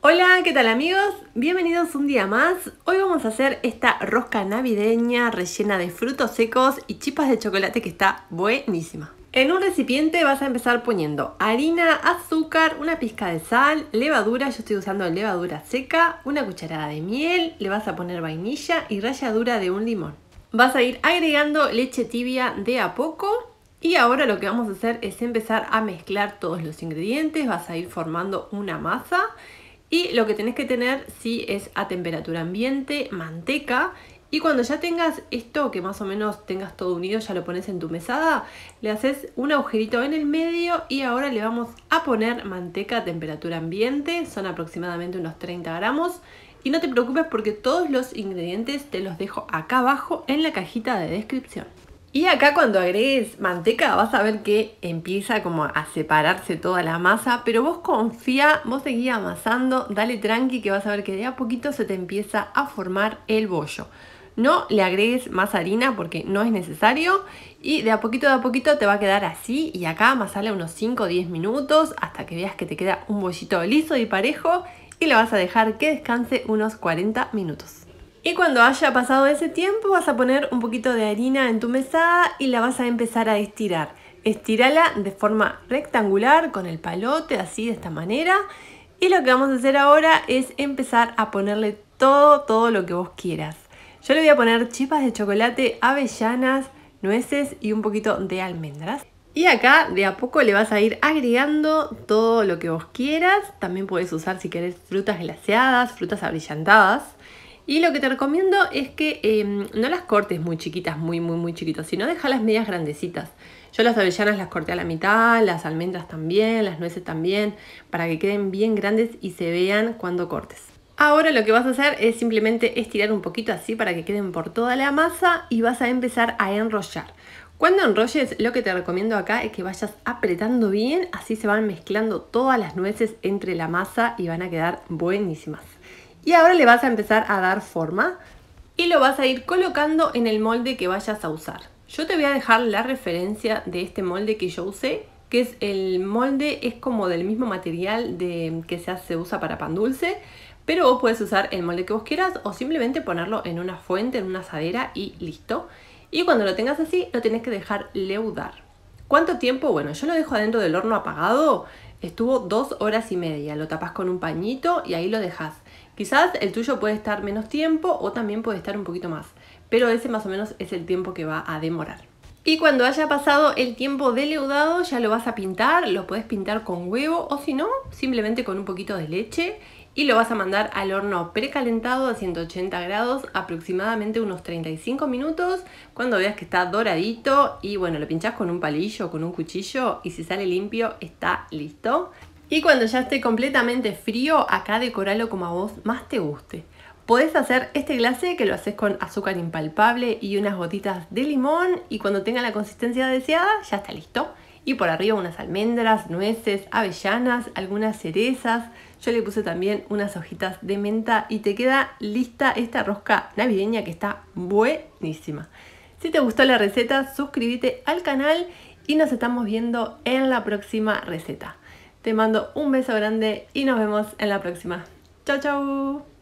Hola, ¿qué tal amigos? Bienvenidos un día más. Hoy vamos a hacer esta rosca navideña rellena de frutos secos y chipas de chocolate que está buenísima. En un recipiente vas a empezar poniendo harina, azúcar, una pizca de sal, levadura, yo estoy usando levadura seca, una cucharada de miel, le vas a poner vainilla y ralladura de un limón. Vas a ir agregando leche tibia de a poco y ahora lo que vamos a hacer es empezar a mezclar todos los ingredientes, vas a ir formando una masa y lo que tenés que tener sí es a temperatura ambiente, manteca y cuando ya tengas esto, que más o menos tengas todo unido, ya lo pones en tu mesada, le haces un agujerito en el medio y ahora le vamos a poner manteca a temperatura ambiente, son aproximadamente unos 30 gramos. Y no te preocupes porque todos los ingredientes te los dejo acá abajo en la cajita de descripción. Y acá cuando agregues manteca vas a ver que empieza como a separarse toda la masa, pero vos confía, vos seguí amasando, dale tranqui que vas a ver que de a poquito se te empieza a formar el bollo. No le agregues más harina porque no es necesario y de a poquito de a poquito te va a quedar así y acá amasale unos 5 o 10 minutos hasta que veas que te queda un bollito liso y parejo y lo vas a dejar que descanse unos 40 minutos. Y cuando haya pasado ese tiempo vas a poner un poquito de harina en tu mesada y la vas a empezar a estirar. Estirala de forma rectangular con el palote, así de esta manera. Y lo que vamos a hacer ahora es empezar a ponerle todo, todo lo que vos quieras. Yo le voy a poner chispas de chocolate, avellanas, nueces y un poquito de almendras. Y acá de a poco le vas a ir agregando todo lo que vos quieras. También puedes usar si querés frutas glaseadas, frutas abrillantadas. Y lo que te recomiendo es que em, no las cortes muy chiquitas, muy, muy, muy chiquitas, sino las medias grandecitas. Yo las avellanas las corté a la mitad, las almendras también, las nueces también, para que queden bien grandes y se vean cuando cortes. Ahora lo que vas a hacer es simplemente estirar un poquito así para que queden por toda la masa y vas a empezar a enrollar. Cuando enrolles, lo que te recomiendo acá es que vayas apretando bien, así se van mezclando todas las nueces entre la masa y van a quedar buenísimas. Y ahora le vas a empezar a dar forma y lo vas a ir colocando en el molde que vayas a usar. Yo te voy a dejar la referencia de este molde que yo usé, que es el molde, es como del mismo material de, que se, se usa para pan dulce, pero vos puedes usar el molde que vos quieras o simplemente ponerlo en una fuente, en una asadera y listo. Y cuando lo tengas así, lo tienes que dejar leudar. ¿Cuánto tiempo? Bueno, yo lo dejo adentro del horno apagado, estuvo dos horas y media. Lo tapas con un pañito y ahí lo dejas. Quizás el tuyo puede estar menos tiempo o también puede estar un poquito más, pero ese más o menos es el tiempo que va a demorar. Y cuando haya pasado el tiempo de leudado ya lo vas a pintar, lo puedes pintar con huevo o si no, simplemente con un poquito de leche y lo vas a mandar al horno precalentado a 180 grados aproximadamente unos 35 minutos cuando veas que está doradito y bueno, lo pinchas con un palillo, con un cuchillo y si sale limpio está listo. Y cuando ya esté completamente frío, acá decoralo como a vos más te guste. Podés hacer este glase que lo haces con azúcar impalpable y unas gotitas de limón y cuando tenga la consistencia deseada ya está listo. Y por arriba unas almendras, nueces, avellanas, algunas cerezas. Yo le puse también unas hojitas de menta y te queda lista esta rosca navideña que está buenísima. Si te gustó la receta, suscríbete al canal y nos estamos viendo en la próxima receta. Te mando un beso grande y nos vemos en la próxima. Chao, chao.